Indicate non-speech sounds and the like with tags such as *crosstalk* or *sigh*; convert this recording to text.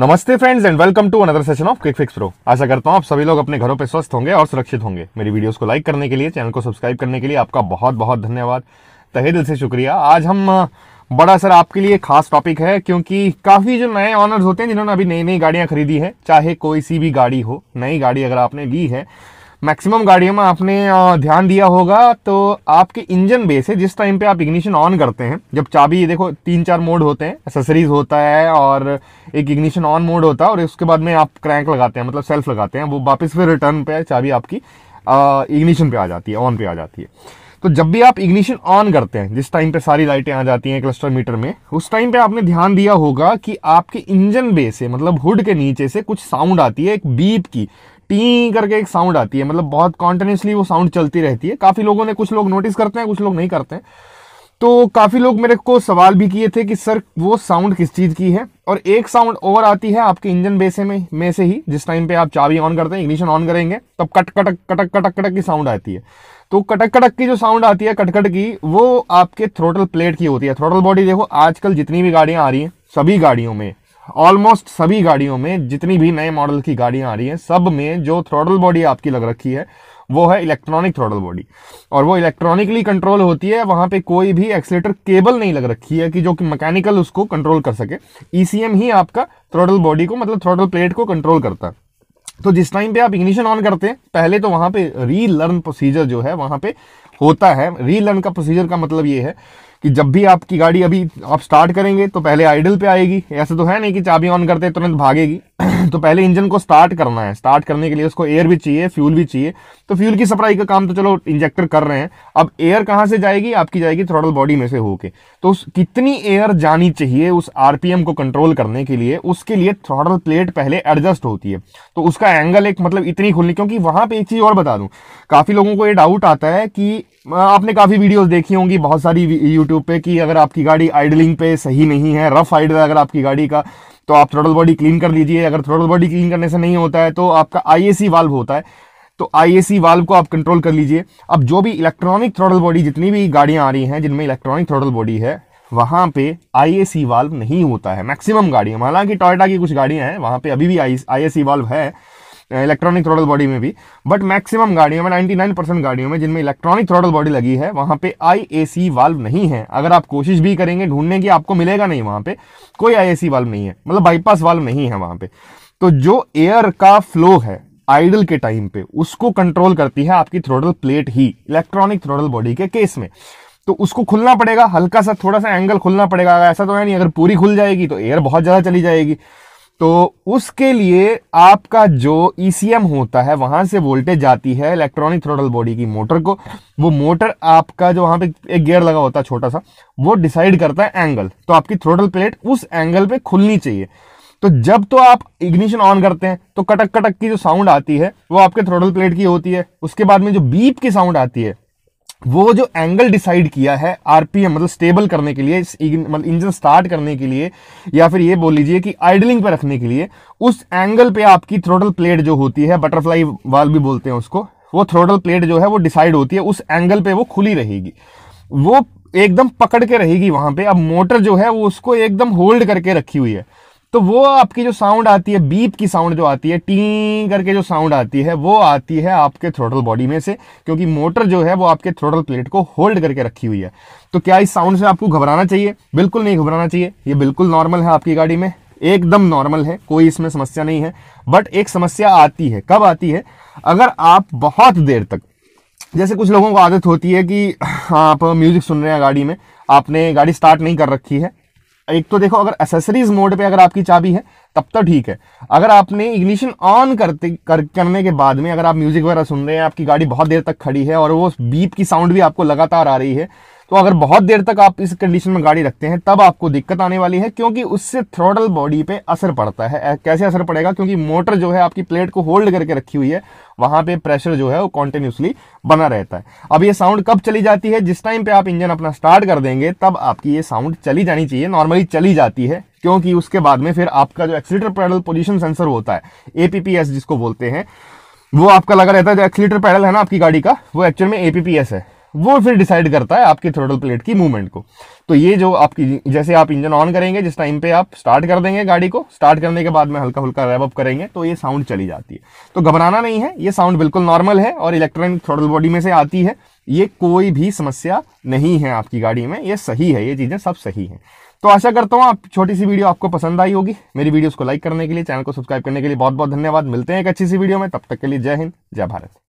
नमस्ते friends and welcome to another session of quick fix pro आशा करता हूं आप सभी लोग अपने घरों पे स्वस्थ होंगे और सुरक्षित होंगे मेरी वीडियोस को लाइक करने के लिए चैनल को सब्सक्राइब करने के लिए आपका बहुत बहुत धन्यवाद तहे दिल से शुक्रिया आज हम बड़ा सर आपके लिए खास टॉपिक है क्योंकि काफ़ी जो नए ऑनर्स होते हैं जिन्होंने अभी नई नई गाड़ियां खरीदी है चाहे कोई सी भी गाड़ी हो नई गाड़ी अगर आपने ली है मैक्सिमम गाड़ियों में आपने ध्यान दिया होगा तो आपके इंजन बेस है जिस टाइम पे आप इग्निशन ऑन करते हैं जब चाबी ये देखो तीन चार मोड होते हैं एसेसरीज होता है और एक इग्निशन ऑन मोड होता है और उसके बाद में आप क्रैंक लगाते हैं मतलब सेल्फ लगाते हैं वो वापस फिर रिटर्न पे चाबी आपकी इग्निशन पे आ जाती है ऑन पे आ जाती है तो जब भी आप इग्निशन ऑन करते हैं जिस टाइम पे सारी लाइटें आ जाती हैं क्लस्टर मीटर में उस टाइम पे आपने ध्यान दिया होगा कि आपके इंजन बे से मतलब हुड के नीचे से कुछ साउंड आती है एक बीप की पी करके एक साउंड आती है मतलब बहुत कॉन्टिन्यूसली वो साउंड चलती रहती है काफ़ी लोगों ने कुछ लोग नोटिस करते हैं कुछ लोग नहीं करते हैं तो काफ़ी लोग मेरे को सवाल भी किए थे कि सर वो साउंड किस चीज़ की है और एक साउंड और आती है आपके इंजन बेसे में में से ही जिस टाइम पे आप चाबी ऑन करते हैं इग्निशन ऑन करेंगे तब कट कटक कटक कटक कटक की साउंड आती है तो कटक कटक की जो साउंड आती है कटकट की वो आपके थ्रोटल प्लेट की होती है थ्रोटल बॉडी देखो आजकल जितनी भी गाड़ियाँ आ रही हैं सभी गाड़ियों में ऑलमोस्ट सभी गाड़ियों में जितनी भी नए मॉडल की गाड़ियां आ रही हैं सब में जो थ्रोडल बॉडी आपकी लग रखी है वो है इलेक्ट्रॉनिक थ्रोडल बॉडी और वो इलेक्ट्रॉनिकली कंट्रोल होती है वहां पे कोई भी एक्सीटर केबल नहीं लग रखी है कि जो कि मैकेनिकल उसको कंट्रोल कर सके ई ही आपका थ्रोडल बॉडी को मतलब थ्रोडल प्लेट को कंट्रोल करता है तो जिस टाइम पे आप इग्निशन ऑन करते हैं पहले तो वहां पे रीलर्न प्रोसीजर जो है वहां पे होता है रीलर्न का प्रोसीजर का मतलब ये है कि जब भी आपकी गाड़ी अभी आप स्टार्ट करेंगे तो पहले आइडल पे आएगी ऐसा तो है नहीं कि चाबी ऑन करते तुरंत भागेगी *clears throat* तो पहले इंजन को स्टार्ट करना है स्टार्ट करने के लिए उसको एयर भी चाहिए फ्यूल भी चाहिए तो फ्यूल की सप्लाई का काम तो चलो इंजेक्टर कर रहे हैं अब एयर कहाँ से जाएगी आपकी जाएगी थ्रोटल बॉडी में से होके तो उस कितनी एयर जानी चाहिए उस आरपीएम को कंट्रोल करने के लिए उसके लिए थ्रोटल प्लेट पहले एडजस्ट होती है तो उसका एंगल एक मतलब इतनी खुलनी क्योंकि वहाँ पर एक चीज़ और बता दूँ काफ़ी लोगों को ये डाउट आता है कि आपने काफ़ी वीडियोज़ देखी होंगी बहुत सारी यूट्यूब यूट्यूब पे कि अगर आपकी गाड़ी आइडलिंग पे सही नहीं है रफ आइडल अगर आपकी गाड़ी का तो आप थ्रोटल बॉडी क्लीन कर लीजिए अगर थ्रोटल बॉडी क्लीन करने से नहीं होता है तो आपका आई वाल्व होता है तो आई वाल्व को आप कंट्रोल कर लीजिए अब जो भी इलेक्ट्रॉनिक थ्रोटल बॉडी जितनी भी गाड़ियाँ आ रही हैं जिनमें इलेक्ट्रॉनिक थ्रोटल बॉडी है वहाँ पे आई वाल्व नहीं होता है मैक्सिमम गाड़ियाँ हालांकि टोयटा की कुछ गाड़ियाँ हैं वहाँ पे अभी भी आई वाल्व है इलेक्ट्रॉनिक थ्रोटल बॉडी में भी बट मैक्सिमम गाड़ियों में 99 परसेंट गाड़ियों में जिनमें इलेक्ट्रॉनिक थ्रोटल बॉडी लगी है वहां पे आई वाल्व नहीं है अगर आप कोशिश भी करेंगे ढूंढने की आपको मिलेगा नहीं वहां पे कोई आई वाल्व नहीं है मतलब बाईपास वाल्व नहीं है वहां पे तो जो एयर का फ्लो है आइडल के टाइम पे उसको कंट्रोल करती है आपकी थ्रोटल प्लेट ही इलेक्ट्रॉनिक थ्रोटल बॉडी के केस में तो उसको खुलना पड़ेगा हल्का सा थोड़ा सा एंगल खुलना पड़ेगा ऐसा तो है नहीं अगर पूरी खुल जाएगी तो एयर बहुत ज़्यादा चली जाएगी तो उसके लिए आपका जो ईसीएम e होता है वहां से वोल्टेज जाती है इलेक्ट्रॉनिक थ्रोटल बॉडी की मोटर को वो मोटर आपका जो वहां पे एक गियर लगा होता है छोटा सा वो डिसाइड करता है एंगल तो आपकी थ्रोटल प्लेट उस एंगल पे खुलनी चाहिए तो जब तो आप इग्निशन ऑन करते हैं तो कटक कटक की जो साउंड आती है वो आपके थ्रोटल प्लेट की होती है उसके बाद में जो बीप की साउंड आती है वो जो एंगल डिसाइड किया है आरपीएम मतलब स्टेबल करने के लिए मतलब इंजन स्टार्ट करने के लिए या फिर ये बोल लीजिए कि आइडलिंग पे रखने के लिए उस एंगल पे आपकी थ्रोटल प्लेट जो होती है बटरफ्लाई वाल भी बोलते हैं उसको वो थ्रोटल प्लेट जो है वो डिसाइड होती है उस एंगल पे वो खुली रहेगी वो एकदम पकड़ के रहेगी वहां पे अब मोटर जो है वो उसको एकदम होल्ड करके रखी हुई है तो वो आपकी जो साउंड आती है बीप की साउंड जो आती है टी करके जो साउंड आती है वो आती है आपके थ्रोटल बॉडी में से क्योंकि मोटर जो है वो आपके थ्रोटल प्लेट को होल्ड करके रखी हुई है तो क्या इस साउंड से आपको घबराना चाहिए बिल्कुल नहीं घबराना चाहिए ये बिल्कुल नॉर्मल है आपकी गाड़ी में एकदम नॉर्मल है कोई इसमें समस्या नहीं है बट एक समस्या आती है कब आती है अगर आप बहुत देर तक जैसे कुछ लोगों को आदत होती है कि आप म्यूजिक सुन रहे हैं गाड़ी में आपने गाड़ी स्टार्ट नहीं कर रखी है एक तो देखो अगर एसेसरीज मोड पे अगर आपकी चाबी है तब तो ठीक है अगर आपने इग्निशन ऑन करते कर, करने के बाद में अगर आप म्यूजिक वगैरह सुन रहे हैं आपकी गाड़ी बहुत देर तक खड़ी है और वो बीप की साउंड भी आपको लगातार आ रही है तो अगर बहुत देर तक आप इस कंडीशन में गाड़ी रखते हैं तब आपको दिक्कत आने वाली है क्योंकि उससे थ्रोटल बॉडी पे असर पड़ता है कैसे असर पड़ेगा क्योंकि मोटर जो है आपकी प्लेट को होल्ड करके रखी हुई है वहां पे प्रेशर जो है वो कॉन्टिन्यूसली बना रहता है अब ये साउंड कब चली जाती है जिस टाइम पे आप इंजन अपना स्टार्ट कर देंगे तब आपकी ये साउंड चली जानी चाहिए नॉर्मली चली जाती है क्योंकि उसके बाद में फिर आपका जो एक्सीटर पैडल पोजिशन सेंसर होता है एपीपीएस जिसको बोलते हैं वो आपका लगा रहता है जो एक्सीटर पैडल है ना आपकी गाड़ी का वो एक्चुअल में एपीपीएस है वो फिर डिसाइड करता है आपकी थ्रोटल प्लेट की मूवमेंट को तो ये जो आपकी जैसे आप इंजन ऑन करेंगे जिस टाइम पे आप स्टार्ट कर देंगे गाड़ी को स्टार्ट करने के बाद में हल्का हल्का रैप अप करेंगे तो ये साउंड चली जाती है तो घबराना नहीं है ये साउंड बिल्कुल नॉर्मल है और इलेक्ट्रॉनिक थ्रोटल बॉडी में से आती है ये कोई भी समस्या नहीं है आपकी गाड़ी में ये सही है ये चीज़ें सब सही हैं तो आशा करता हूँ आप छोटी सी वीडियो आपको पसंद आई होगी मेरी वीडियोस को लाइक करने के लिए चैनल को सब्सक्राइब करने के लिए बहुत बहुत धन्यवाद मिलते हैं एक अच्छी सी वीडियो में तब तक के लिए जय हिंद जय भारत